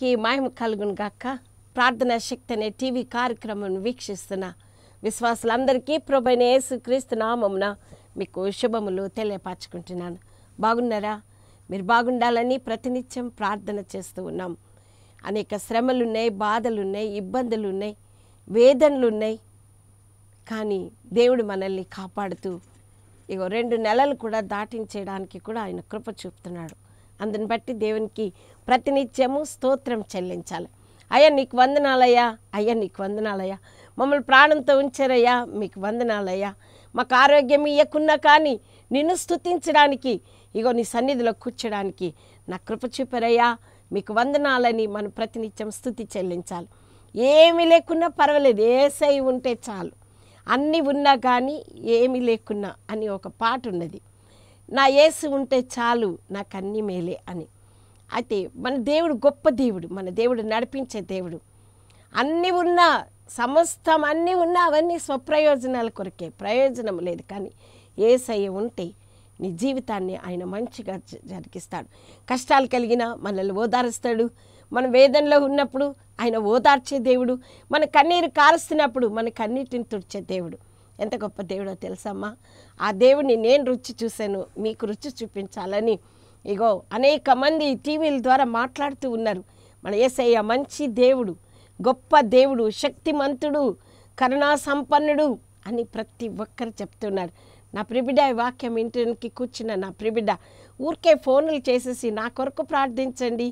అందరికీ మహిమ కలుగును గాక ప్రార్థనా శక్తి అనే టీవీ కార్యక్రమం వీక్షిస్తున్న విశ్వాసులందరికీ ప్రభైన క్రీస్తు నామమున మీకు శుభములు తెలియపరచుకుంటున్నాను బాగున్నారా మీరు బాగుండాలని ప్రతినిత్యం ప్రార్థన చేస్తూ ఉన్నాం అనేక శ్రమలు ఉన్నాయి బాధలు ఇబ్బందులు ఉన్నాయి వేదనలు ఉన్నాయి కానీ దేవుడు మనల్ని కాపాడుతూ ఇగో రెండు నెలలు కూడా దాటించేయడానికి కూడా ఆయన కృప చూపుతున్నాడు అందుని బట్టి దేవునికి ప్రతినిత్యము స్తోత్రం చెల్లించాలి అయ్యా నీకు వందనాలయ్యా అయ్యా నీకు వందనాలయ్యా మమ్మల్ని ప్రాణంతో ఉంచారయ్యా మీకు వందనాలయ్యా మాకు ఆరోగ్యం ఇయ్యకున్నా కానీ నిన్ను స్థుతించడానికి ఇగో నీ సన్నిధిలో కూర్చోడానికి నా కృప చూపరయ్యా మీకు వందనాలని మనం ప్రతినిత్యం స్థుతి చెల్లించాలి ఏమి లేకున్నా పర్వాలేదు ఏసై ఉంటే చాలు అన్నీ ఉన్నా కానీ ఏమి లేకున్నా అని ఒక పాట ఉన్నది నా ఏసు ఉంటే చాలు నాకు అన్ని మేలే అని అయితే మన దేవుడు గొప్ప దేవుడు మన దేవుడు నడిపించే దేవుడు అన్నీ ఉన్నా సమస్తం అన్నీ ఉన్నా అవన్నీ స్వప్రయోజనాల కొరకే ప్రయోజనం లేదు కానీ ఏసయ్య ఉంటే నీ జీవితాన్ని ఆయన మంచిగా జరిగిస్తాడు కష్టాలు కలిగిన మనల్ని ఓదారుస్తాడు మన వేదనలో ఉన్నప్పుడు ఆయన ఓదార్చే దేవుడు మన కన్నీరు కారుస్తున్నప్పుడు మన కన్నీటిని తుడిచే దేవుడు ఎంత గొప్ప దేవుడో తెలుసమ్మా ఆ దేవుడిని నేను రుచి చూశాను మీకు రుచి చూపించాలని ఇగో అనేక మంది టీవీల ద్వారా మాట్లాడుతూ ఉన్నారు మన ఏసయ్య మంచి దేవుడు గొప్ప దేవుడు శక్తిమంతుడు కరుణా సంపన్నుడు అని ప్రతి ఒక్కరు చెప్తున్నారు నా ప్రిబిడ వాక్యం ఇంటికి కూర్చున్న నా ప్రిబిడ ఊరికే ఫోన్లు చేసేసి నా కొరకు ప్రార్థించండి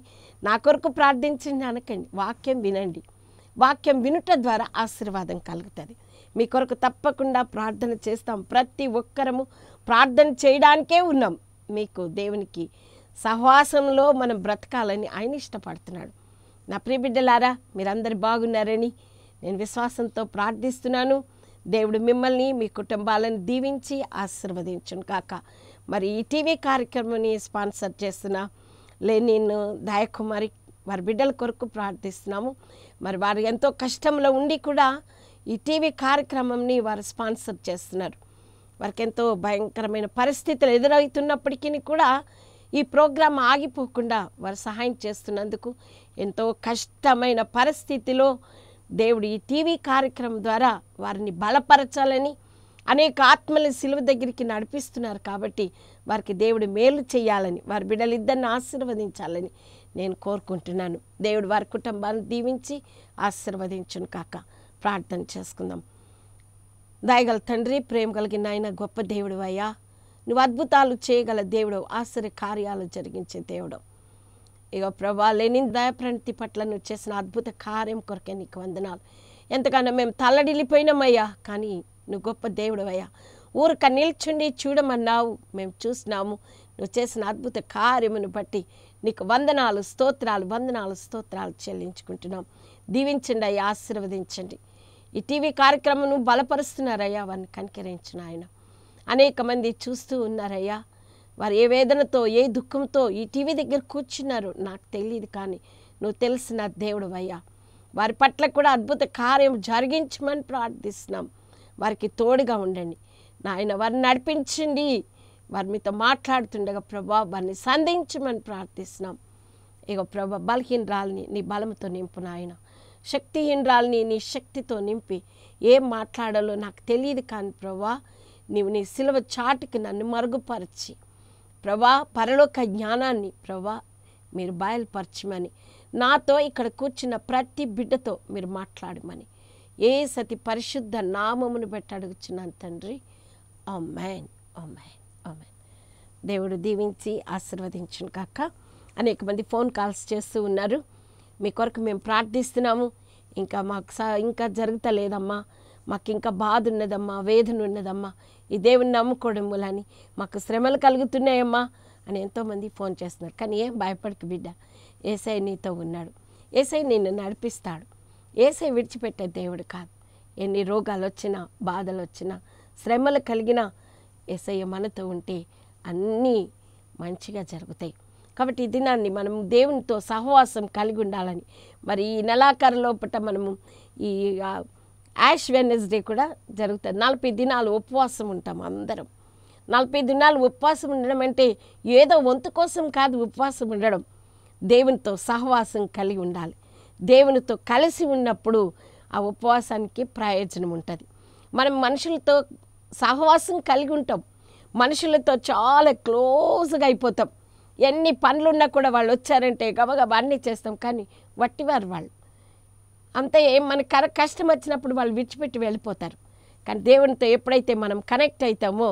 నా కొరకు ప్రార్థించండి అనకండి వాక్యం వినండి వాక్యం వినుట ద్వారా ఆశీర్వాదం కలుగుతుంది మీ కొరకు తప్పకుండా ప్రార్థన చేస్తాం ప్రతి ఒక్కరము ప్రార్థన చేయడానికే ఉన్నాం మీకు దేవునికి సహవాసంలో మనం బ్రతకాలని ఆయన ఇష్టపడుతున్నాడు నా ప్రియబిడ్డలారా మీరందరు బాగున్నారని నేను విశ్వాసంతో ప్రార్థిస్తున్నాను దేవుడు మిమ్మల్ని మీ కుటుంబాలను దీవించి ఆశీర్వదించును కాక మరి ఈ టీవీ కార్యక్రమాన్ని స్పాన్సర్ చేస్తున్న లెనిన్ దయకుమారి వారి బిడ్డల కొరకు ప్రార్థిస్తున్నాము మరి వారు ఎంతో కష్టంలో ఉండి కూడా ఈ టీవీ కార్యక్రమంని వారు స్పాన్సర్ చేస్తున్నారు వారికి ఎంతో భయంకరమైన పరిస్థితులు ఎదురవుతున్నప్పటికీ కూడా ఈ ప్రోగ్రాం ఆగిపోకుండా వారు సహాయం చేస్తున్నందుకు ఎంతో కష్టమైన పరిస్థితిలో దేవుడు ఈ టీవీ కార్యక్రమం ద్వారా వారిని బలపరచాలని అనేక ఆత్మలు సిలువ దగ్గరికి నడిపిస్తున్నారు కాబట్టి వారికి దేవుడు మేలు చేయాలని వారి బిడ్డలిద్దరిని ఆశీర్వదించాలని నేను కోరుకుంటున్నాను దేవుడు వారి కుటుంబాన్ని దీవించి ఆశీర్వదించును కాక ప్రార్థన చేసుకుందాం దయగల తండ్రి ప్రేమ కలిగిన ఆయన గొప్ప దేవుడు అయ్యా నువ్వు అద్భుతాలు చేయగల దేవుడు ఆశ్చర్య కార్యాలు జరిగించే దేవుడు ఇక ప్రభా లేని దయప్రణతి పట్ల నువ్వు చేసిన అద్భుత కార్యం కొరకే నీకు వందనాలు ఎంతకన్నా మేము తల్లడిల్లిపోయినామయ్యా కానీ నువ్వు గొప్ప దేవుడు అయ్యా ఊరిక నిల్చుండి చూడమన్నావు మేము చూసినాము నువ్వు చేసిన అద్భుత కార్యమును బట్టి నీకు వందనాలు స్తోత్రాలు వందనాలు స్తోత్రాలు చెల్లించుకుంటున్నాం దీవించండి అయ్యా ఆశీర్వదించండి ఈ టీవీ కార్యక్రమం బలపరుస్తున్నారయ్యా వారిని కనికరించిన ఆయన అనేక మంది చూస్తూ ఉన్నారయ్యా వారు ఏ వేదనతో ఏ దుఃఖంతో ఈ టీవీ దగ్గర కూర్చున్నారు నాకు తెలియదు కానీ నువ్వు తెలిసిన దేవుడు అయ్యా వారి పట్ల కూడా అద్భుత కార్యం జరిగించమని ప్రార్థిస్తున్నాం వారికి తోడుగా ఉండండి నాయన వారిని నడిపించండి వారి మీతో మాట్లాడుతుండగా ప్రభా వారిని సంధించమని ప్రార్థిస్తున్నాం ఇక ప్రభా బలహీనరాల్ని నీ బలంతో నింపు నాయన శక్తిహీనరాల్ని నీ శక్తితో నింపి ఏం మాట్లాడాలో నాకు తెలియదు కానీ ప్రభా నీవు నీ సిలవ చాటుకి నన్ను మరుగుపరిచి ప్రభా పరలోక జ్ఞానాన్ని ప్రభా మీరు బయలుపరచమని నాతో ఇక్కడ కూర్చున్న ప్రతి బిడ్డతో మీరు మాట్లాడమని ఏ సతి పరిశుద్ధ నామమును పెట్టి అడుగుచున్నాను తండ్రి అమ్మాన్ అమ్మాన్ అమ్మాన్ దేవుడు దీవించి ఆశీర్వదించును కాక అనేక మంది ఫోన్ కాల్స్ చేస్తూ ఉన్నారు మీ కొరకు మేము ప్రార్థిస్తున్నాము ఇంకా మాకు ఇంకా జరుగుతలేదమ్మా మాకు ఇంకా బాధ ఉన్నదమ్మా వేదన ఉన్నదమ్మా ఈ దేవుని నమ్ముకోవడం వలని మాకు శ్రమలు కలుగుతున్నాయమ్మా అని ఎంతోమంది ఫోన్ చేస్తున్నారు కానీ ఏం భయపడకు బిడ్డ ఏసై నీతో ఉన్నాడు ఏసై నిన్ను నడిపిస్తాడు ఏసై విడిచిపెట్టే దేవుడు కాదు ఎన్ని రోగాలు వచ్చినా బాధలు వచ్చినా శ్రమలు కలిగినా ఏసయ్య మనతో ఉంటే అన్నీ మంచిగా జరుగుతాయి కాబట్టి ఈ దినాన్ని మనం దేవునితో సహవాసం కలిగి ఉండాలని మరి ఈ నెలాఖరు లోపల మనము ఈ యాష్ వెనస్డే కూడా జరుగుతుంది నలభై దినాలు ఉపవాసం ఉంటాం అందరం నలభై దినాలు ఉపవాసం ఉండడం అంటే ఏదో వంతు కోసం కాదు ఉపవాసం ఉండడం దేవునితో సహవాసం కలిగి ఉండాలి దేవునితో కలిసి ఉన్నప్పుడు ఆ ఉపవాసానికి ప్రయోజనం ఉంటుంది మనం మనుషులతో సహవాసం కలిగి ఉంటాం మనుషులతో చాలా క్లోజ్గా అయిపోతాం ఎన్ని పనులున్నా కూడా వాళ్ళు వచ్చారంటే గబగబా అన్నీ చేస్తాం కానీ వట్టివారు వాళ్ళు అంత ఏం మన కష్టం వచ్చినప్పుడు వాళ్ళు విడిచిపెట్టి వెళ్ళిపోతారు కానీ దేవునితో ఎప్పుడైతే మనం కనెక్ట్ అవుతామో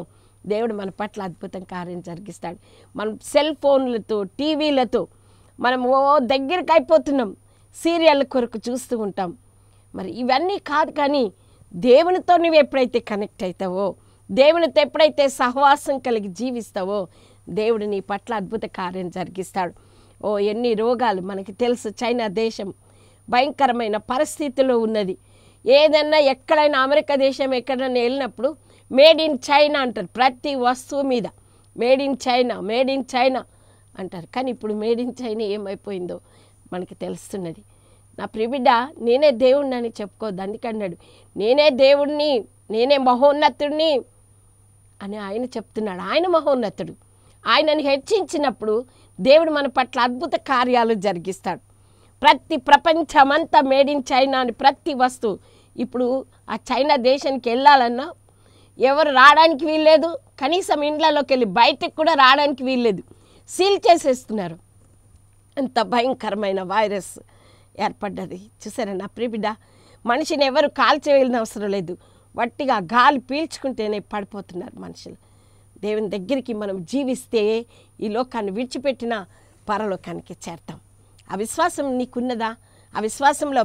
దేవుడు మన పట్ల అద్భుతం కార్యం జరిగిస్తాడు మనం సెల్ ఫోన్లతో టీవీలతో మనం ఓ దగ్గరికి అయిపోతున్నాం సీరియల్ కొరకు చూస్తూ ఉంటాం మరి ఇవన్నీ కాదు కానీ దేవునితో నువ్వు ఎప్పుడైతే కనెక్ట్ అవుతావో దేవునితో ఎప్పుడైతే సహవాసం కలిగి జీవిస్తావో దేవుడు నీ పట్ల అద్భుత కార్యం జరిగిస్తాడు ఓ ఎన్ని రోగాలు మనకి తెలుసు చైనా దేశం భయంకరమైన పరిస్థితిలో ఉన్నది ఏదన్నా ఎక్కడైనా అమెరికా దేశం ఎక్కడైనా వెళ్ళినప్పుడు మేడ్ ఇన్ చైనా అంటారు ప్రతి వస్తువు మీద made in China made in China అంటారు కానీ ఇప్పుడు మేడ్ ఇన్ చైనా ఏమైపోయిందో మనకి తెలుస్తున్నది నా ప్రిబిడ్డ నేనే దేవుణ్ణి అని చెప్పుకోవద్దు అందుకన్నాడు నేనే దేవుణ్ణి నేనే మహోన్నతుడిని అని ఆయన చెప్తున్నాడు ఆయన మహోన్నతుడు ఆయనను హెచ్చించినప్పుడు దేవుడు మన పట్ల అద్భుత కార్యాలు జరిగిస్తాడు ప్రతి ప్రపంచమంతా మేడ్ ఇన్ చైనా అని ప్రతి వస్తువు ఇప్పుడు ఆ చైనా దేశానికి వెళ్ళాలన్నా ఎవరు రావడానికి వీల్లేదు కనీసం ఇండ్లలోకి వెళ్ళి బయటకు కూడా రావడానికి వీల్లేదు సీల్ చేసేస్తున్నారు అంత భయంకరమైన వైరస్ ఏర్పడ్డది చూసారా నా ప్రిబిడ మనిషిని ఎవరు కాల్చేయాల్సిన అవసరం లేదు వట్టిగా గాలి పీల్చుకుంటేనే పడిపోతున్నారు మనుషులు దేవుని దగ్గరికి మనం జీవిస్తే ఈ లోకాన్ని విడిచిపెట్టిన పరలోకానికి చేరతాం అవిశ్వాసం నీకున్నదా అవిశ్వాసంలో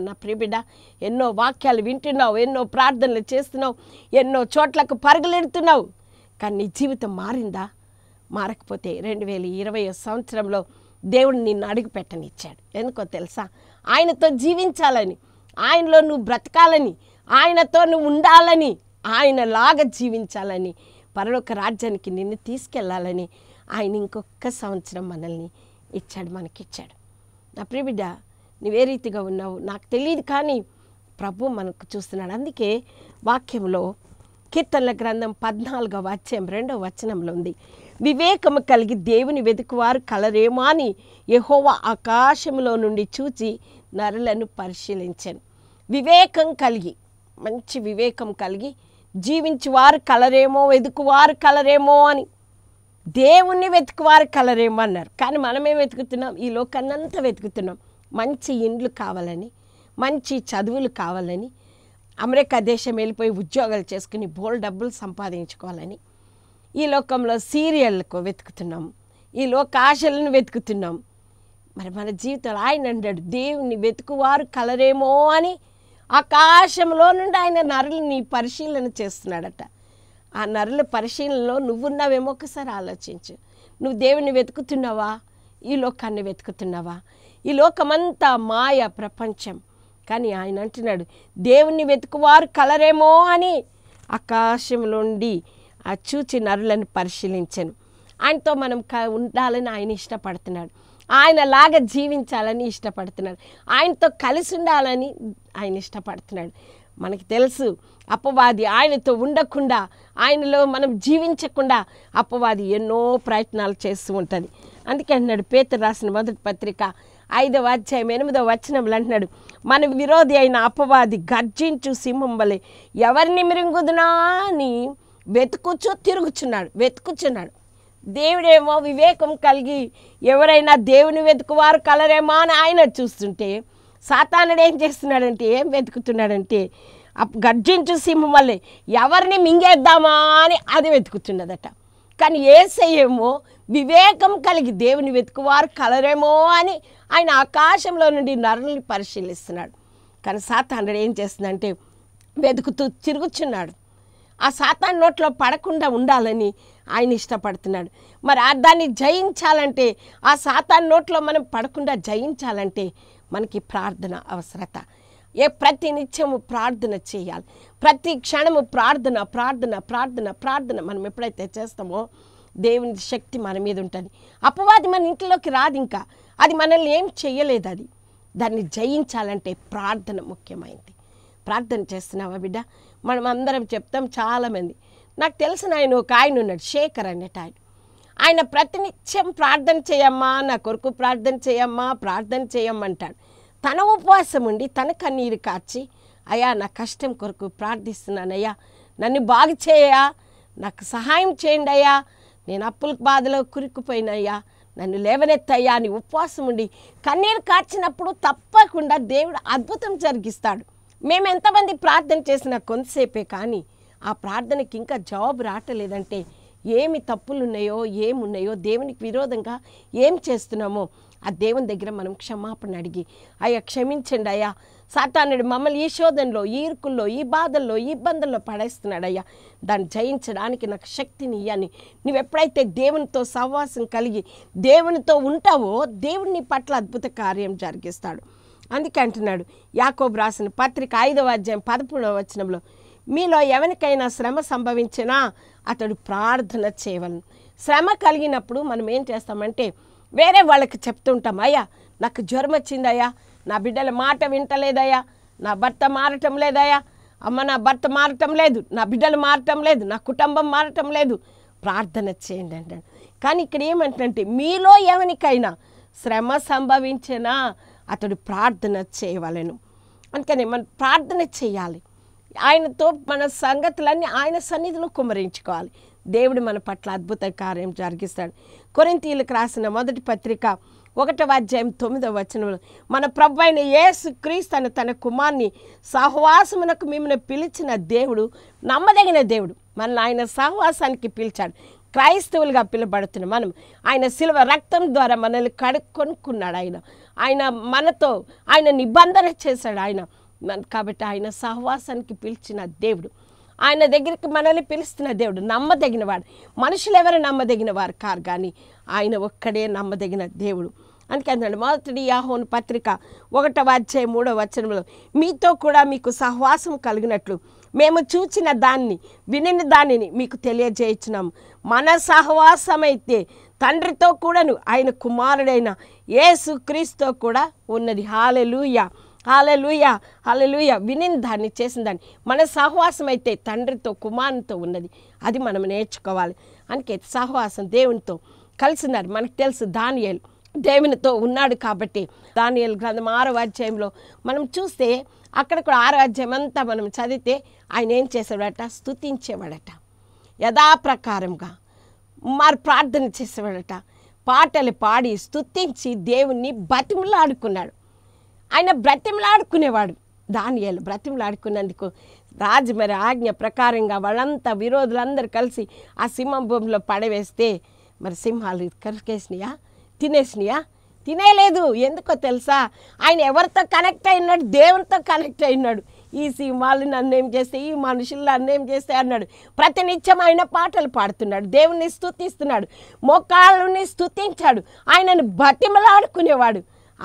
అన్న ప్రియబిడ ఎన్నో వాక్యాలు వింటున్నావు ఎన్నో ప్రార్థనలు చేస్తున్నావు ఎన్నో చోట్లకు పరుగులెడుతున్నావు కానీ నీ జీవితం మారిందా మారకపోతే రెండు వేల ఇరవై సంవత్సరంలో దేవుడు నిన్ను అడుగు పెట్టనిచ్చాడు ఎందుకో తెలుసా ఆయనతో జీవించాలని ఆయనలో నువ్వు బ్రతకాలని ఆయనతో నువ్వు ఉండాలని ఆయనలాగా జీవించాలని పరలోక రాజ్యానికి నిన్ను తీసుకెళ్లాలని ఆయన ఇంకొక సంవత్సరం మనల్ని ఇచ్చాడు మనకిచ్చాడు నా ప్రియబిడ్డ నువ్వే రీతిగా ఉన్నావు నాకు తెలియదు కానీ ప్రభు మనకు చూస్తున్నాడు అందుకే వాక్యంలో కీర్తనల గ్రంథం పద్నాలుగవ అధ్యాయం రెండవ వచనంలో ఉంది వివేకము కలిగి దేవుని వెతుకువారు కలరేమో అని యహోవ ఆకాశంలో నుండి చూచి నరులను పరిశీలించాను వివేకం కలిగి మంచి వివేకం కలిగి జీవించువారు కలరేమో వెతుకువారు కలరేమో అని దేవుణ్ణి వెతుకువారు కలరేమన్నారు కానీ మనమే వెతుకుతున్నాం ఈ లోకాన్నంతా వెతుకుతున్నాం మంచి ఇండ్లు కావాలని మంచి చదువులు కావాలని అమెరికా దేశం వెళ్ళిపోయి ఉద్యోగాలు చేసుకుని బోల్ డబ్బులు సంపాదించుకోవాలని ఈ లోకంలో సీరియళ్ళకు వెతుకుతున్నాం ఈ లోక ఆశలను వెతుకుతున్నాం మరి మన జీవితంలో ఆయన అంటాడు దేవుని వెతుకువారు కలరేమో అని ఆకాశంలో నుండి ఆయన నరుల్ని పరిశీలన చేస్తున్నాడట ఆ నరుల పరిశీలనలో నువ్వున్నావేమో ఒకసారి ఆలోచించు నువ్వు దేవుని వెతుకుతున్నావా ఈ లోకాన్ని వెతుకుతున్నావా ఈ లోకమంతా మాయ ప్రపంచం కానీ ఆయన అంటున్నాడు దేవుణ్ణి వెతుకువారు కలరేమో అని ఆకాశంలోండి ఆ చూచి నరులను పరిశీలించను ఆయనతో మనం క ఉండాలని ఆయన ఇష్టపడుతున్నాడు ఆయనలాగా జీవించాలని ఇష్టపడుతున్నాడు ఆయనతో కలిసి ఉండాలని ఆయన ఇష్టపడుతున్నాడు మనకి తెలుసు అపవాది ఆయనతో ఉండకుండా ఆయనలో మనం జీవించకుండా అపవాది ఎన్నో ప్రయత్నాలు చేస్తూ ఉంటుంది అందుకే అంటున్నాడు పేతరు రాసిన మొదటి పత్రిక ఐదవ అధ్యాయం ఎనిమిదవ వచనంలో అంటున్నాడు మన విరోధి అయిన అపవాది గర్జించు సింహం వలె ఎవరిని మిరుంగుదునా అని వెతుకుచు తిరుగుచున్నాడు వెతుకుచున్నాడు దేవుడేమో వివేకం కలిగి ఎవరైనా దేవుని వెతుకువారు కలరేమో అని ఆయన చూస్తుంటే సాతానుడు ఏం చేస్తున్నాడంటే ఏం వెతుకుతున్నాడంటే గర్జించు వల్లే ఎవరిని మింగేద్దామా అని అది వెతుకుతున్నదట కానీ ఏసేయేమో వివేకం కలిగి దేవుని వెతుకువారు కలరేమో అని ఆయన ఆకాశంలో నుండి నరుల్ని పరిశీలిస్తున్నాడు కానీ సాతానుడు ఏం చేస్తుందంటే వెతుకుతూ తిరుగుచున్నాడు ఆ సాతాన్ నోట్లో పడకుండా ఉండాలని ఆయన ఇష్టపడుతున్నాడు మరి దాన్ని జయించాలంటే ఆ సాతాన్ నోట్లో మనం పడకుండా జయించాలంటే మనకి ప్రార్థన అవసరత ఏ ప్రతి నిత్యము ప్రార్థన చేయాలి ప్రతి క్షణము ప్రార్థన ప్రార్థన ప్రార్థన ప్రార్థన మనం ఎప్పుడైతే చేస్తామో దేవుని శక్తి మన మీద ఉంటుంది అపవాది మన ఇంట్లోకి రాదు ఇంకా అది మనల్ని ఏం చేయలేదు అది దాన్ని జయించాలంటే ప్రార్థన ముఖ్యమైంది ప్రార్థన చేస్తున్నావా బిడ్డ మనం అందరం చెప్తాం చాలామంది నాకు తెలిసిన ఆయన ఒక ఆయన ఉన్నాడు శేఖర్ అనేట ఆయన ఆయన ప్రతినిత్యం ప్రార్థన చేయమ్మా నా కొరకు ప్రార్థన చేయమ్మా ప్రార్థన చేయమ్మంటాడు తన ఉపవాసం ఉండి తన కన్నీరు కార్చి అయ్యా నా కష్టం కొరకు ప్రార్థిస్తున్నానయ్యా నన్ను బాగు చేయయా నాకు సహాయం చేయండి అయ్యా నేను అప్పుల బాధలో కురుక్కుపోయినయ్యా నన్ను లేవనెత్తయ్యా అని ఉపవాసం ఉండి కన్నీరు కార్చినప్పుడు తప్పకుండా దేవుడు అద్భుతం జరిగిస్తాడు మేము ఎంతమంది ప్రార్థన చేసినా కొంతసేపే కానీ ఆ ప్రార్థనకి ఇంకా జవాబు రావటలేదంటే ఏమి తప్పులున్నాయో ఏమున్నాయో దేవునికి విరోధంగా ఏం చేస్తున్నామో ఆ దేవుని దగ్గర మనం క్షమాపణ అడిగి అయ్యా క్షమించండి అయ్యా సాతానుడు మమ్మల్ని ఈ శోధనలో ఈ ఇరుకుల్లో ఈ బాధల్లో ఈ ఇబ్బందుల్లో పడేస్తున్నాడు అయ్యా దాన్ని జయించడానికి నాకు శక్తిని ఇయ్యని నువ్వు ఎప్పుడైతే దేవునితో సహవాసం కలిగి దేవునితో ఉంటావో దేవుని పట్ల అద్భుత కార్యం జరిగిస్తాడు అందుకే అంటున్నాడు యాకోబ్ రాసిన పత్రిక ఐదవ అధ్యాయం పదమూడవ వచనంలో మీలో ఎవరికైనా శ్రమ సంభవించినా అతడు ప్రార్థన చేయవలను శ్రమ కలిగినప్పుడు మనం ఏం చేస్తామంటే వేరే వాళ్ళకి చెప్తుంటాం అయ్యా నాకు జ్వరం వచ్చిందయ్యా నా బిడ్డల మాట వింటలేదయ్యా నా భర్త మారటం లేదయ్యా అమ్మ నా భర్త మారటం లేదు నా బిడ్డలు మారటం లేదు నా కుటుంబం మారటం లేదు ప్రార్థన చేయండి అంటాడు కానీ ఇక్కడ ఏమంటే మీలో ఎవరికైనా శ్రమ సంభవించినా అతడు ప్రార్థన చేయవలను అందుకని మనం ప్రార్థన చేయాలి ఆయనతో మన సంగతులన్నీ ఆయన సన్నిధిలో కుమరించుకోవాలి దేవుడు మన పట్ల అద్భుత కార్యం జరిగిస్తాడు కొరింతీలకు రాసిన మొదటి పత్రిక ఒకటవ అధ్యాయం తొమ్మిదవ వచనంలో మన ప్రభు అయిన యేసు క్రీస్తు అని తన కుమార్ని సహవాసమునకు మిమ్మల్ని పిలిచిన దేవుడు నమ్మదగిన దేవుడు మనల్ని ఆయన సహవాసానికి పిలిచాడు క్రైస్తవులుగా పిలువబడుతున్నాం మనం ఆయన శిలువ రక్తం ద్వారా మనల్ని కడుక్కొనుకున్నాడు ఆయన ఆయన మనతో ఆయన నిబంధన చేశాడు ఆయన కాబట్టి ఆయన సహవాసానికి పిలిచిన దేవుడు ఆయన దగ్గరికి మనల్ని పిలుస్తున్న దేవుడు నమ్మదగినవాడు మనుషులు ఎవరు నమ్మదగిన వారు కారు కానీ ఆయన ఒక్కడే నమ్మదగిన దేవుడు అందుకే అందుకన్నాడు మొదటి యాహోన్ పత్రిక ఒకటవ అధ్యాయ మూడవ వచనంలో మీతో కూడా మీకు సహవాసం కలిగినట్లు మేము చూచిన దాన్ని వినని దానిని మీకు తెలియజేయించినాము మన సహవాసమైతే తండ్రితో కూడాను ఆయన కుమారుడైన క్రీస్తో కూడా ఉన్నది హాలెలూయ హాలెలుయ హాలెలుయ వినిన దాన్ని చేసిన దాన్ని మన సహవాసం అయితే తండ్రితో కుమారుతో ఉన్నది అది మనం నేర్చుకోవాలి అందుకే సహవాసం దేవునితో కలిసినారు మనకు తెలుసు దానియల్ దేవునితో ఉన్నాడు కాబట్టి దానియలు గ్రంథం ఆరో అధ్యాయంలో మనం చూస్తే అక్కడ కూడా ఆరో అధ్యాయం అంతా మనం చదివితే ఆయన ఏం చేసేవాడట స్థుతించేవాడట యథాప్రకారంగా మరి ప్రార్థన చేసేవాడట పాటలు పాడి స్థుతించి దేవుణ్ణి బతిమలాడుకున్నాడు ఆయన బ్రతిమలాడుకునేవాడు దానియాలు బ్రతిమలాడుకున్నందుకు రాజు మరి ఆజ్ఞ ప్రకారంగా వాళ్ళంతా విరోధులందరూ కలిసి ఆ సింహం భూమిలో పడవేస్తే మరి సింహాలు కరికేసినాయా తినేసినాయా తినేయలేదు ఎందుకో తెలుసా ఆయన ఎవరితో కనెక్ట్ అయినాడు దేవునితో కనెక్ట్ అయినాడు ఈ సినిమాలు నన్ను ఏం చేస్తే ఈ మనుషులు నన్ను ఏం చేస్తే అన్నాడు ప్రతినిత్యం ఆయన పాటలు పాడుతున్నాడు దేవుణ్ణి స్థుతిస్తున్నాడు మొక్కాళ్ళని స్థుతించాడు ఆయనను బతిమలాడుకునేవాడు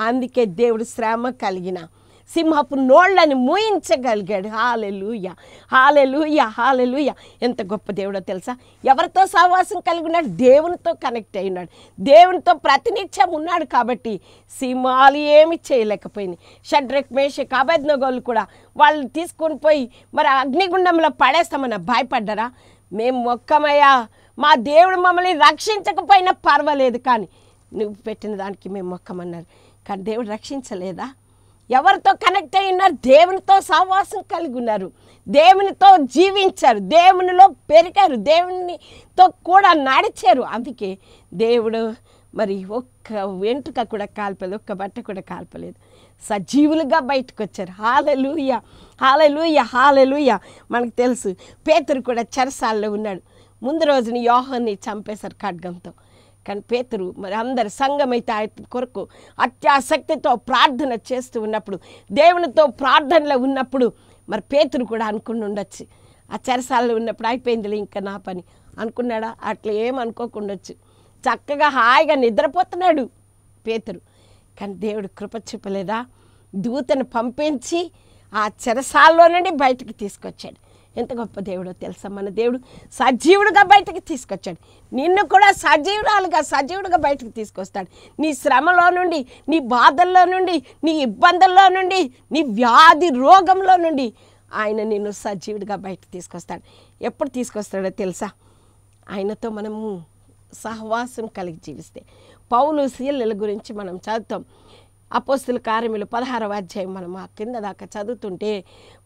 అందుకే దేవుడు శ్రమ కలిగిన సింహపు నోళ్ళని మూయించగలిగాడు హాలెలుయ హాలెలుయ హాలెలుయ ఎంత గొప్ప దేవుడో తెలుసా ఎవరితో సహవాసం కలిగి ఉన్నాడు దేవునితో కనెక్ట్ అయి ఉన్నాడు దేవునితో ప్రతినిత్యం ఉన్నాడు కాబట్టి సింహాలు ఏమి చేయలేకపోయింది షడ్రక్ మేషక్ కాబద్నగోళ్ళు కూడా వాళ్ళు తీసుకొని పోయి మరి అగ్నిగుండంలో పడేస్తామన్న భయపడ్డరా మేము మొక్కమయ్యా మా దేవుడు మమ్మల్ని రక్షించకపోయినా పర్వాలేదు కానీ నువ్వు పెట్టిన దానికి మేము మొక్కమన్నారు కానీ దేవుడు రక్షించలేదా ఎవరితో కనెక్ట్ అయి ఉన్నారు దేవునితో సహవాసం కలిగి ఉన్నారు దేవునితో జీవించారు దేవునిలో పెరిగారు దేవునితో కూడా నడిచారు అందుకే దేవుడు మరి ఒక్క వెంట్రుక కూడా కాల్పలేదు ఒక్క బట్ట కూడా కాల్పలేదు సజీవులుగా బయటకు వచ్చారు హాలలుయ హాలలుయ హాలలుయ మనకు తెలుసు పేతురు కూడా చెరసాల్లో ఉన్నాడు ముందు రోజుని యోహన్ని చంపేశారు ఖడ్గంతో కానీ పేతురు మరి అందరి సంఘమైతే ఆయన కొరకు అత్యాసక్తితో ప్రార్థన చేస్తూ ఉన్నప్పుడు దేవునితో ప్రార్థనలో ఉన్నప్పుడు మరి పేతురు కూడా అనుకుని ఉండొచ్చు ఆ చెరసాలలో ఉన్నప్పుడు అయిపోయిందిలే ఇంకా నా పని అనుకున్నాడా అట్లా ఏమనుకోకుండొచ్చు చక్కగా హాయిగా నిద్రపోతున్నాడు పేతురు కానీ దేవుడు కృప చూపలేదా దూతను పంపించి ఆ చెరసాల్లో నుండి బయటకు తీసుకొచ్చాడు ఎంత గొప్ప దేవుడో తెలుసా మన దేవుడు సజీవుడుగా బయటకు తీసుకొచ్చాడు నిన్ను కూడా సజీవురాలుగా సజీవుడుగా బయటకు తీసుకొస్తాడు నీ శ్రమలో నుండి నీ బాధల్లో నుండి నీ ఇబ్బందుల్లో నుండి నీ వ్యాధి రోగంలో నుండి ఆయన నిన్ను సజీవుడిగా బయటకు తీసుకొస్తాడు ఎప్పుడు తీసుకొస్తాడో తెలుసా ఆయనతో మనము సహవాసం కలిగి జీవిస్తే పౌలు శీలల గురించి మనం చదువుతాం అపోస్తుల కార్యములు పదహారవ అధ్యాయం మనం ఆ కింద దాకా చదువుతుంటే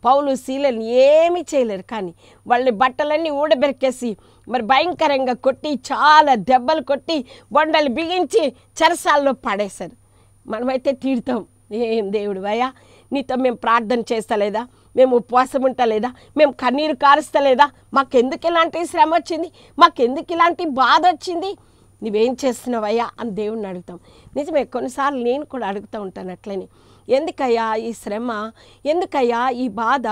పౌలు శీలని ఏమీ చేయలేరు కానీ వాళ్ళని బట్టలన్నీ ఊడబెరికేసి మరి భయంకరంగా కొట్టి చాలా దెబ్బలు కొట్టి బొండలు బిగించి చెరసాల్లో పడేశారు మనమైతే తీరుతాం ఏం దేవుడు భయ నీతో మేము ప్రార్థన చేస్తలేదా మేము ఉపవాసం ఉంటలేదా మేము కన్నీరు కారుస్తలేదా మాకెందుకు ఇలాంటి శ్రమ వచ్చింది మాకెందుకు ఇలాంటి బాధ వచ్చింది నువ్వేం చేస్తున్నావయ్యా అని దేవుణ్ణి అడుగుతాం నిజమే కొన్నిసార్లు నేను కూడా అడుగుతూ ఉంటాను అట్లనే ఎందుకయ్యా ఈ శ్రమ ఎందుకయ్యా ఈ బాధ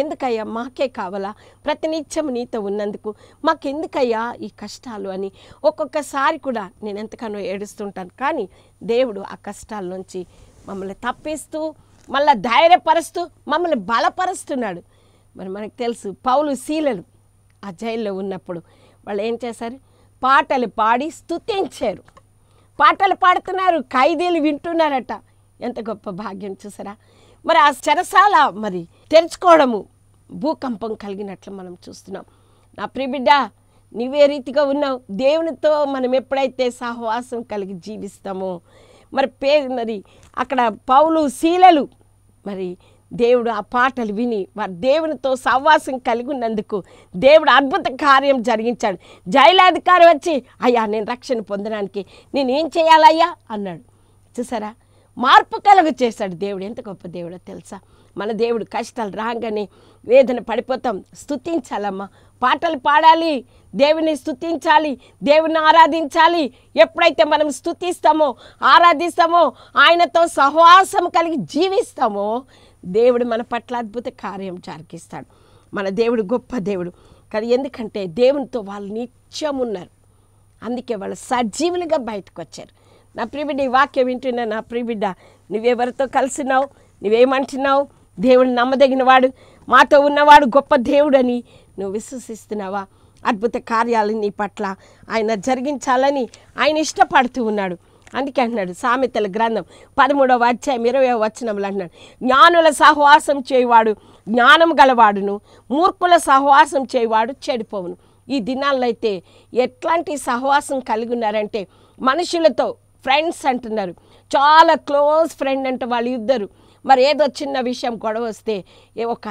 ఎందుకయ్యా మాకే కావాలా ప్రతినిత్యం నీతో ఉన్నందుకు మాకెందుకయ్యా ఈ కష్టాలు అని ఒక్కొక్కసారి కూడా నేను ఎంతకనో ఏడుస్తుంటాను కానీ దేవుడు ఆ కష్టాల నుంచి మమ్మల్ని తప్పిస్తూ మళ్ళీ ధైర్యపరుస్తూ మమ్మల్ని బలపరుస్తున్నాడు మరి మనకు తెలుసు పౌలు శీలలు ఆ జైల్లో ఉన్నప్పుడు వాళ్ళు ఏం చేశారు పాటలు పాడి స్థుతించారు పాటలు పాడుతున్నారు ఖైదీలు వింటున్నారట ఎంత గొప్ప భాగ్యం చూసారా మరి ఆ చెరసాల మరి తెరుచుకోవడము భూకంపం కలిగినట్లు మనం చూస్తున్నాం నా ప్రిబిడ్డ నువ్వే రీతిగా ఉన్నావు దేవునితో మనం ఎప్పుడైతే సహవాసం కలిగి జీవిస్తామో మరి పే మరి అక్కడ పౌలు శీలలు మరి దేవుడు ఆ పాటలు విని వారు దేవునితో సహవాసం కలిగి ఉన్నందుకు దేవుడు అద్భుత కార్యం జరిగించాడు జైలాధికారి వచ్చి అయ్యా నేను రక్షణ పొందడానికి నేను ఏం చేయాలయ్యా అన్నాడు చూసారా మార్పు కలుగు చేశాడు దేవుడు ఎంత గొప్ప దేవుడో తెలుసా మన దేవుడు కష్టాలు రాగానే వేదన పడిపోతాం స్థుతించాలమ్మా పాటలు పాడాలి దేవుని స్థుతించాలి దేవుని ఆరాధించాలి ఎప్పుడైతే మనం స్థుతిస్తామో ఆరాధిస్తామో ఆయనతో సహవాసం కలిగి జీవిస్తామో దేవుడు మన పట్ల అద్భుత కార్యం చారికిస్తాడు మన దేవుడు గొప్ప దేవుడు కానీ ఎందుకంటే దేవునితో వాళ్ళు నిత్యం ఉన్నారు అందుకే వాళ్ళు సజీవులుగా బయటకు వచ్చారు నా ప్రిబిడ్డ ఈ వాక్యం వింటున్నా నా ప్రిబిడ్డ నువ్వెవరితో కలిసినావు నువ్వేమంటున్నావు దేవుడు నమ్మదగినవాడు మాతో ఉన్నవాడు గొప్ప దేవుడని నువ్వు విశ్వసిస్తున్నావా అద్భుత కార్యాలు నీ పట్ల ఆయన జరిగించాలని ఆయన ఇష్టపడుతూ ఉన్నాడు అందుకే అంటున్నాడు సామెతల గ్రంథం పదమూడవ అధ్యాయం ఇరవై వచనంలో అంటున్నాడు జ్ఞానుల సహవాసం చేయవాడు జ్ఞానం గలవాడును మూర్ఖుల సహవాసం చేయవాడు చెడిపోవును ఈ దినాల్లో అయితే ఎట్లాంటి సహవాసం కలిగి ఉన్నారంటే మనుషులతో ఫ్రెండ్స్ అంటున్నారు చాలా క్లోజ్ ఫ్రెండ్ అంటే వాళ్ళు ఇద్దరు మరి ఏదో చిన్న విషయం గొడవ వస్తే ఒక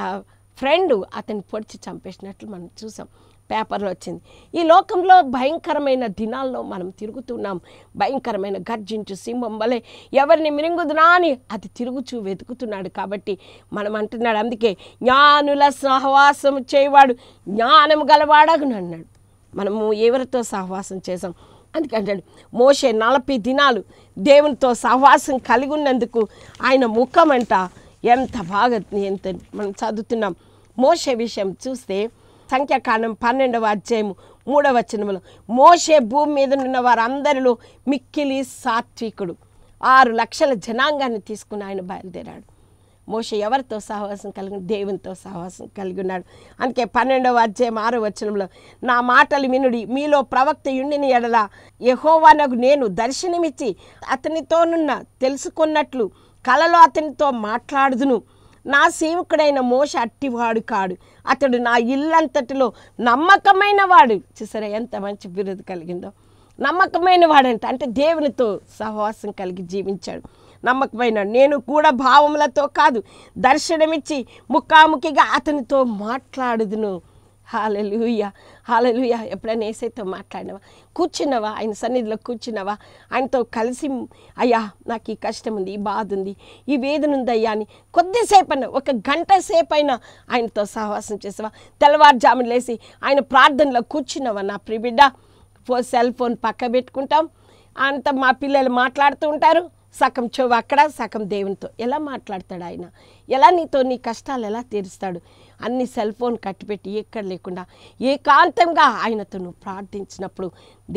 ఫ్రెండ్ అతన్ని పొడిచి చంపేసినట్లు మనం చూసాం పేపర్లో వచ్చింది ఈ లోకంలో భయంకరమైన దినాల్లో మనం తిరుగుతున్నాం భయంకరమైన గర్జించు సింహం వలె ఎవరిని మిరింగుదునా అని అది తిరుగుచూ వెతుకుతున్నాడు కాబట్టి మనం అంటున్నాడు అందుకే జ్ఞానుల సహవాసం చేయవాడు జ్ఞానం గలవాడగను అన్నాడు మనము ఎవరితో సహవాసం చేసాం అందుకంటాడు మోసే నలభై దినాలు దేవునితో సహవాసం కలిగి ఉన్నందుకు ఆయన ముఖం అంట ఎంత బాగా ఎంత మనం చదువుతున్నాం మోసే విషయం చూస్తే సంఖ్యాకాండం పన్నెండవ అధ్యాయము మూడవ వచనములు మోషే భూమి మీద ఉన్న వారందరిలో మిక్కిలి సాత్వికుడు ఆరు లక్షల జనాంగాన్ని తీసుకుని ఆయన బయలుదేరాడు మోస ఎవరితో సహవాసం కలిగి దేవునితో సహవాసం కలిగి ఉన్నాడు అందుకే పన్నెండవ అధ్యాయం ఆరు వచనంలో నా మాటలు వినుడి మీలో ప్రవక్త యుండిని ఎడల యహోవానకు నేను దర్శనమిచ్చి అతనితోనున్న తెలుసుకున్నట్లు కలలో అతనితో మాట్లాడుదును నా సేవకుడైన మోస అట్టివాడు కాడు అతడు నా ఇల్లంతటిలో నమ్మకమైన వాడు చూసారా ఎంత మంచి బిరుదు కలిగిందో నమ్మకమైన వాడంట అంటే దేవునితో సహవాసం కలిగి జీవించాడు నమ్మకమైన నేను కూడా భావములతో కాదు దర్శనమిచ్చి ముఖాముఖిగా అతనితో మాట్లాడుదును హాలెలుయ హాలెలుయ ఎప్పుడైనా ఏసైతో మాట్లాడినవా కూర్చున్నవా ఆయన సన్నిధిలో కూర్చున్నవా ఆయనతో కలిసి అయ్యా నాకు ఈ కష్టం ఉంది ఈ బాధ ఉంది ఈ వేదన ఉంది అయ్యా అని కొద్దిసేపు అయినా ఒక గంట సేపు అయినా ఆయనతో సహవాసం చేసావా తెల్లవారుజామున లేసి ఆయన ప్రార్థనలో కూర్చున్నావా నా ప్రిబిడ్డ ఫో సెల్ ఫోన్ పక్క పెట్టుకుంటాం అంత మా పిల్లలు మాట్లాడుతూ ఉంటారు సగం చెవు అక్కడ సగం దేవునితో ఎలా మాట్లాడతాడు ఆయన ఎలా నీతో నీ కష్టాలు ఎలా తీరుస్తాడు అన్ని సెల్ ఫోన్ కట్టిపెట్టి ఎక్కడ లేకుండా ఏకాంతంగా ఆయనతో నువ్వు ప్రార్థించినప్పుడు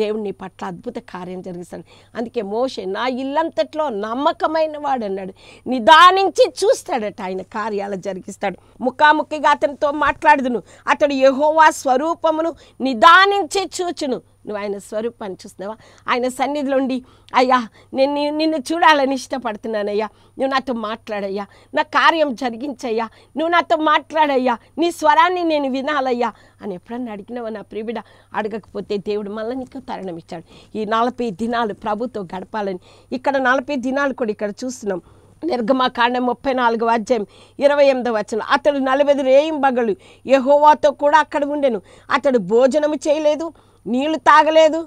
దేవుని పట్ల అద్భుత కార్యం జరిగిస్తాడు అందుకే మోషే నా ఇల్లంతట్లో నమ్మకమైన వాడు అన్నాడు నిదానించి చూస్తాడట ఆయన కార్యాలు జరిగిస్తాడు ముఖాముఖిగా అతనితో మాట్లాడుదును అతడు యహోవా స్వరూపమును నిదానించి చూచును నువ్వు ఆయన స్వరూపాన్ని చూస్తున్నావా ఆయన సన్నిధిలో ఉండి అయ్యా నేను నిన్ను చూడాలని ఇష్టపడుతున్నానయ్యా నువ్వు నాతో మాట్లాడయ్యా నా కార్యం జరిగించయ్యా నువ్వు నాతో మాట్లాడయ్యా నీ స్వరాన్ని నేను వినాలయ్యా అని ఎప్పుడన్నా అడిగినావా నా ప్రియుడ అడగకపోతే దేవుడు మళ్ళీ నీకు తరణం ఇచ్చాడు ఈ నలభై దినాలు ప్రభుతో గడపాలని ఇక్కడ నలభై దినాలు కూడా ఇక్కడ చూస్తున్నాం నిర్గమకాండం ముప్పై నాలుగు అధ్యాయం ఇరవై ఎనిమిది వచ్చిన అతడు నలభై రేయింబగలు యహోవాతో కూడా అక్కడ ఉండెను అతడు భోజనము చేయలేదు నీళ్లు తాగలేదు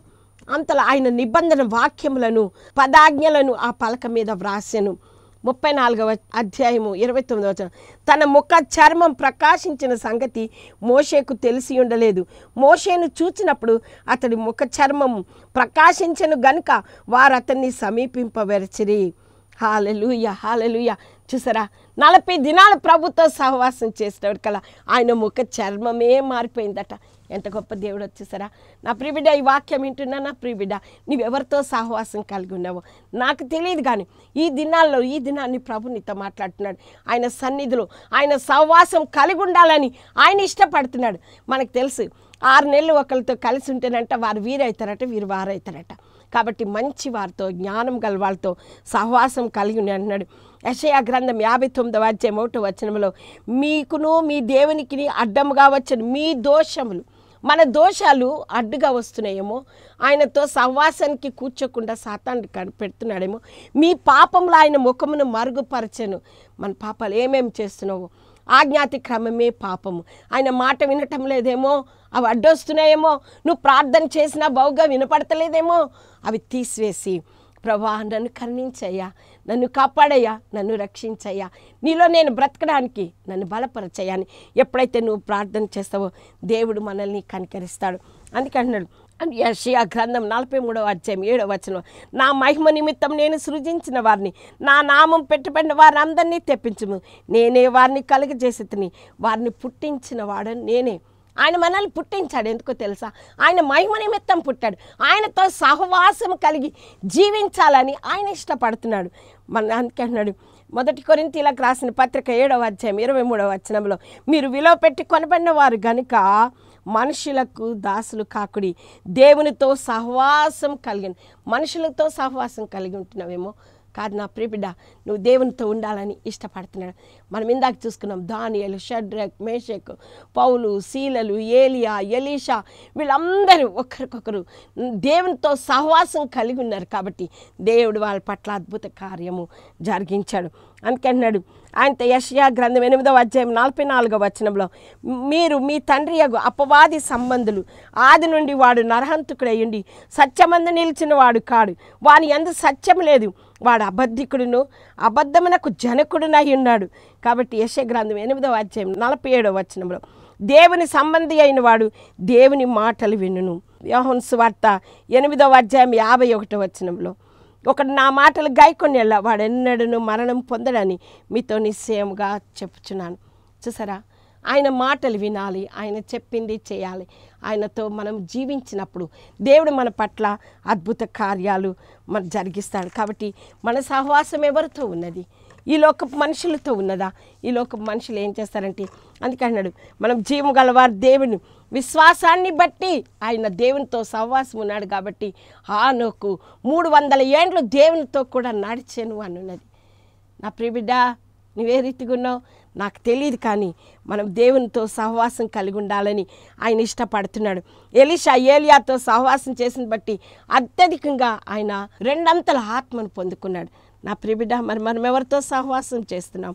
అంతలో ఆయన నిబంధన వాక్యములను పదాజ్ఞలను ఆ పలక మీద వ్రాసెను ముప్పై నాలుగవ అధ్యాయము ఇరవై తొమ్మిదవ తన ముఖ చర్మం ప్రకాశించిన సంగతి మోషేకు తెలిసి ఉండలేదు మోషేను చూచినప్పుడు అతడి ముఖ చర్మం ప్రకాశించను గనుక వారు అతన్ని సమీపింపవెరచిరి హాలలుయ హాలలుయ చూసారా నలభై దినాల ప్రభుత్వ సహవాసం చేసేవాడు కల ఆయన ముఖ చర్మమే మారిపోయిందట ఎంత గొప్ప దేవుడు వచ్చేసారా నా ప్రిబిడ్డ ఈ వాక్యం వింటున్నా నా ప్రిబిడ్డ నువ్వెవరితో సహవాసం కలిగి ఉన్నావో నాకు తెలియదు కానీ ఈ దినాల్లో ఈ దినాన్ని ప్రభు నీతో మాట్లాడుతున్నాడు ఆయన సన్నిధిలో ఆయన సహవాసం కలిగి ఉండాలని ఆయన ఇష్టపడుతున్నాడు మనకు తెలుసు ఆరు నెలలు ఒకరితో కలిసి ఉంటేనంట వారు వీరవుతారట వీరు వారవుతారట కాబట్టి మంచి వారితో జ్ఞానం గల వాళ్ళతో సహవాసం కలిగి అంటున్నాడు యషయా గ్రంథం యాభై తొమ్మిదవ అధ్యాయం ఒకటో వచనంలో మీకును మీ దేవునికి అడ్డముగా వచ్చిన మీ దోషములు మన దోషాలు అడ్డుగా వస్తున్నాయేమో ఆయనతో సహవాసానికి కూర్చోకుండా సాతాన్ని కనిపెడుతున్నాడేమో మీ పాపంలో ఆయన ముఖమును మరుగుపరచను మన పాపాలు ఏమేమి చేస్తున్నావు ఆజ్ఞాతి క్రమమే పాపము ఆయన మాట వినటం లేదేమో అవి అడ్డొస్తున్నాయేమో నువ్వు ప్రార్థన చేసినా బావుగా వినపడతలేదేమో అవి తీసివేసి ప్రవాహాన్ని నన్ను కరుణించయ్యా నన్ను కాపాడయ్యా నన్ను రక్షించయ్యా నీలో నేను బ్రతకడానికి నన్ను బలపరచయ్యాని ఎప్పుడైతే నువ్వు ప్రార్థన చేస్తావో దేవుడు మనల్ని కనికరిస్తాడు అందుకంటున్నాడు యషియా గ్రంథం నలభై మూడవ అధ్యాయం ఏడవ వచనం నా మహిమ నిమిత్తం నేను సృజించిన వారిని నా నామం పెట్టుబడిన వారందరినీ తెప్పించము నేనే వారిని కలుగజేసి తిని వారిని పుట్టించిన వాడని నేనే ఆయన మనల్ని పుట్టించాడు ఎందుకో తెలుసా ఆయన మహిమ నిమిత్తం పుట్టాడు ఆయనతో సహవాసం కలిగి జీవించాలని ఆయన ఇష్టపడుతున్నాడు మన అందుకంటున్నాడు మొదటి కొరింత ఇలా రాసిన పత్రిక ఏడవ అధ్యాయం ఇరవై మూడవ వచనంలో మీరు విలువ పెట్టి కొనబడిన వారు గనుక మనుషులకు దాసులు కాకుడి దేవునితో సహవాసం కలిగిన మనుషులతో సహవాసం కలిగి ఉంటున్నామేమో కాదు నా ప్రియబిడ్డ నువ్వు దేవునితో ఉండాలని ఇష్టపడుతున్నాడు మనం ఇందాక చూసుకున్నాం దానియలు షడ్రక్ మేషక్ పౌలు శీలలు ఏలియా ఎలీషా వీళ్ళందరూ ఒకరికొకరు దేవునితో సహవాసం కలిగి ఉన్నారు కాబట్టి దేవుడు వాళ్ళ పట్ల అద్భుత కార్యము జరిగించాడు అందుకంటున్నాడు ఆయనతో యషయా గ్రంథం ఎనిమిదవ అధ్యాయం నలభై నాలుగవ వచనంలో మీరు మీ తండ్రి యొక్క అపవాది సంబంధులు ఆది నుండి వాడు నరహంతుకుడయ్యుండి సత్యమందు నిలిచిన వాడు కాడు వాని ఎందు సత్యం లేదు వాడు అబద్ధికుడును అబద్ధమునకు జనకుడునై ఉన్నాడు కాబట్టి యశగ్రంథం ఎనిమిదవ అధ్యాయం నలభై ఏడవ వచనంలో దేవుని సంబంధి అయిన వాడు దేవుని మాటలు వినును యోహన్ వార్త ఎనిమిదవ అధ్యాయం యాభై ఒకటో వచనంలో ఒకడు నా మాటలు గాయకొని వాడు ఎన్నడను మరణం పొందడని మీతో నిశ్చయముగా చెప్పుచున్నాను చూసారా ఆయన మాటలు వినాలి ఆయన చెప్పింది చేయాలి ఆయనతో మనం జీవించినప్పుడు దేవుడు మన పట్ల అద్భుత కార్యాలు మన జరిగిస్తాడు కాబట్టి మన సహవాసం ఎవరితో ఉన్నది ఈ లోక మనుషులతో ఉన్నదా ఈ లోక మనుషులు ఏం చేస్తారంటే అన్నాడు మనం జీవం గలవారు దేవుని విశ్వాసాన్ని బట్టి ఆయన దేవునితో సహవాసం ఉన్నాడు కాబట్టి ఆ నోకు మూడు వందల ఏండ్లు దేవునితో కూడా నడిచాను ఉన్నది నా ప్రిబిడ్డ నువ్వే రీతిగా ఉన్నావు నాకు తెలియదు కానీ మనం దేవునితో సహవాసం కలిగి ఉండాలని ఆయన ఇష్టపడుతున్నాడు ఎలిషా ఏలియాతో సహవాసం చేసిన బట్టి అత్యధికంగా ఆయన రెండంతల ఆత్మను పొందుకున్నాడు నా ప్రిబిడ మరి మనం ఎవరితో సహవాసం చేస్తున్నాం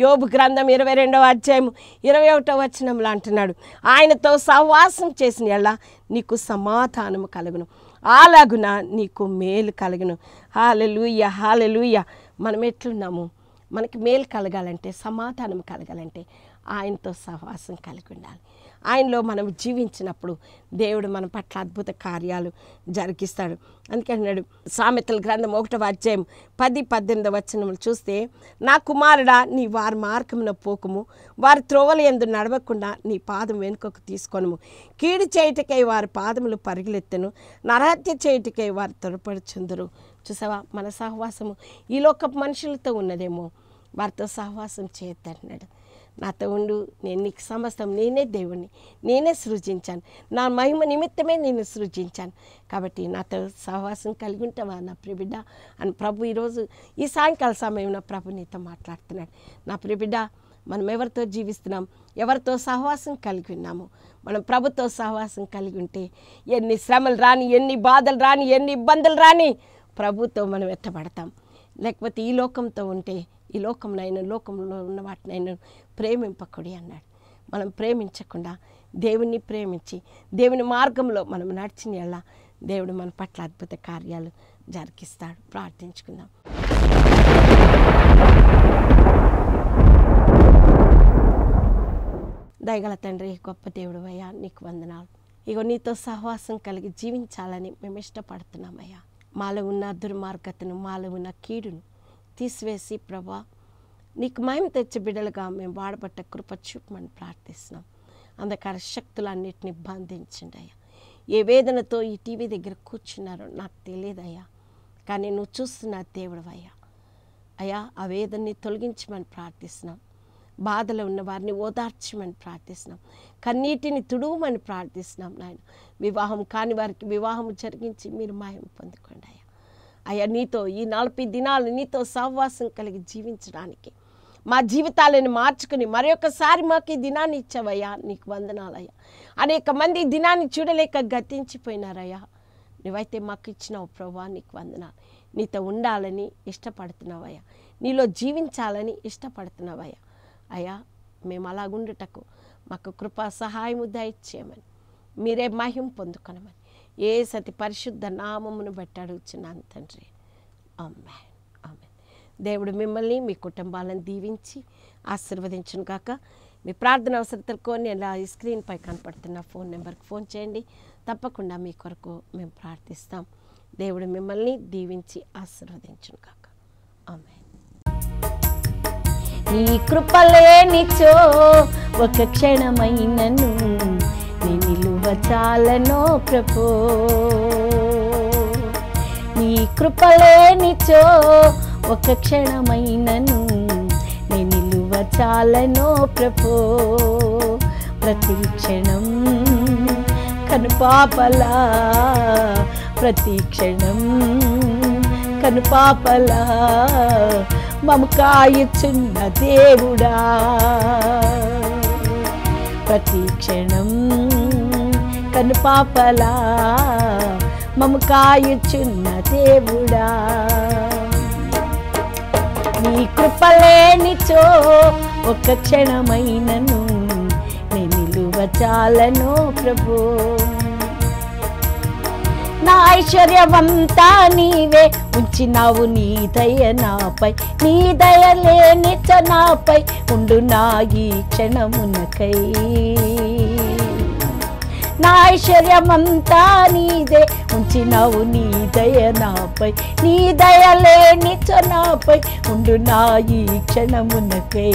యోబు గ్రంథం ఇరవై రెండవ అధ్యాయం ఇరవై ఒకటో వచనంలో అంటున్నాడు ఆయనతో సహవాసం చేసిన ఎలా నీకు సమాధానము కలుగును అలాగున నీకు మేలు కలుగును హాలెలుయ్య హాలెలుయ్య మనం ఎట్లున్నాము మనకి మేలు కలగాలంటే సమాధానం కలగాలంటే ఆయనతో సహవాసం కలిగి ఉండాలి ఆయనలో మనం జీవించినప్పుడు దేవుడు మన పట్ల అద్భుత కార్యాలు జరిగిస్తాడు అందుకే అందుకన్నాడు సామెతల గ్రంథం ఒకటో అధ్యాయం పది పద్దెనిమిది వచనములు చూస్తే నా కుమారుడా నీ వారి మార్గమున పోకుము వారి త్రోవలు ఎందు నడవకుండా నీ పాదం వెనుకకు తీసుకొనుము కీడు చేయుటకై వారి పాదములు పరిగెలెత్తను నరహత్య చేయుటకై వారు త్వరపడుచుందరు చూసావా మన సహవాసము ఈ లోక మనుషులతో ఉన్నదేమో వారితో సహవాసం చేయొద్దన్నాడు నాతో ఉండు నేను నీకు సమస్తం నేనే దేవుణ్ణి నేనే సృజించాను నా మహిమ నిమిత్తమే నేను సృజించాను కాబట్టి నాతో సహవాసం కలిగి ఉంటావా నా ప్రిబిడ్డ అని ప్రభు ఈరోజు ఈ సాయంకాల సమయంలో ప్రభు నీతో మాట్లాడుతున్నాడు నా ప్రిబిడ్డ మనం ఎవరితో జీవిస్తున్నాం ఎవరితో సహవాసం కలిగి ఉన్నాము మనం ప్రభుతో సహవాసం కలిగి ఉంటే ఎన్ని శ్రమలు రాని ఎన్ని బాధలు రాని ఎన్ని ఇబ్బందులు రాని ప్రభుతో మనం ఎత్తబడతాం లేకపోతే ఈ లోకంతో ఉంటే ఈ లోకంలో లోకంలో ఉన్న వాటినైనా ప్రేమింపకుడి అన్నాడు మనం ప్రేమించకుండా దేవుణ్ణి ప్రేమించి దేవుని మార్గంలో మనం నడిచిన ఎలా దేవుడు మన పట్ల అద్భుత కార్యాలు జరిగిస్తాడు ప్రార్థించుకుందాం దయగల తండ్రి గొప్ప దేవుడు అయ్యా నీకు వందనాలు ఇగో నీతో సహవాసం కలిగి జీవించాలని మేము ఇష్టపడుతున్నామయ్యా మాలో ఉన్న దుర్మార్గతను మాలో ఉన్న కీడును తీసివేసి ప్రభా నీకు మయం తెచ్చి బిడ్డలుగా మేము వాడబట్ట కృప చూపమని ప్రార్థిస్తున్నాం అంధకార శక్తులన్నిటిని బంధించండి అయ్యా ఏ వేదనతో ఈ టీవీ దగ్గర కూర్చున్నారో నాకు తెలియదయ్యా కానీ నువ్వు చూస్తున్న దేవుడు అయ్యా అయ్యా ఆ వేదనని తొలగించమని ప్రార్థిస్తున్నాం బాధలో ఉన్న వారిని ఓదార్చమని ప్రార్థిస్తున్నాం కన్నీటిని తుడువమని ప్రార్థిస్తున్నాం నాయన వివాహం కాని వారికి వివాహం జరిగించి మీరు మాయం పొందుకోండి అయ్యా అయ్యా నీతో ఈ నలభై దినాలు నీతో సహవాసం కలిగి జీవించడానికి మా జీవితాలను మార్చుకుని మరొకసారి మాకు ఈ దినాన్ని ఇచ్చావయ్యా నీకు వందనాలయ్యా అనేక మంది దినాన్ని చూడలేక గతించిపోయినారయ్యా నువ్వైతే మాకు ఇచ్చినావు ప్రభా నీకు వందనాలు నీతో ఉండాలని ఇష్టపడుతున్నావయ్యా నీలో జీవించాలని ఇష్టపడుతున్నావయ్యా అయ్యా మేము అలాగుండుటకు మాకు కృపా సహాయము దయచేయమని మీరే మహిం పొందుకొనమని ఏ సతి పరిశుద్ధ నామమును బట్టి అడుగుచున్నాను తండ్రి అమ్మే అమ్మే దేవుడు మిమ్మల్ని మీ కుటుంబాలను దీవించి ఆశీర్వదించును కాక మీ ప్రార్థన అవసరతలకు నేను ఈ స్క్రీన్పై కనపడుతున్న ఫోన్ నెంబర్కి ఫోన్ చేయండి తప్పకుండా మీ కొరకు మేము ప్రార్థిస్తాం దేవుడు మిమ్మల్ని దీవించి ఆశీర్వదించును కాక అమ్మే నీ కృపలేనిచో ఒక క్షణమైనను నీ నిలువ చాలనో ప్రభో నీ కృపలేనిచో ఒక క్షణమైనను నీ నిలువ చాలనో ప్రభో ప్రతి క్షణం కనుపాపలా ప్రతి క్షణం కనుపాపలా ఆత్మము కాయచున్న దేవుడా ప్రతి క్షణం కనుపాపలా మము కాయచున్న దేవుడా నీ కృపలేనిచో ఒక క్షణమైనను నేను నిలువ చాలను ప్రభు నా ఐశ్వర్యవంతా నీవే ఉంచినావు నీ దయ నాపై నీ దయ లేని నాపై ఉండు నా ఈ క్షణమునకై నా ఐశ్వర్యమంతా నీదే ఉంచినావు నీ దయ నాపై నీ దయ లేని నాపై ఉండు నా ఈ క్షణమునకై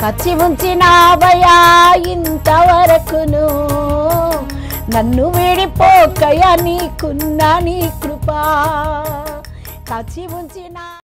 కచ్చి ఉంచినావయా ఇంతవరకును నన్ను విడిపోకయ నీకున్నా నీ కృప కాచి ఉంచినా